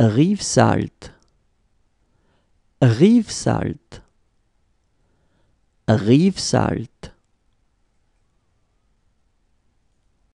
Riefsalt, Riefsalt, Riefsalt.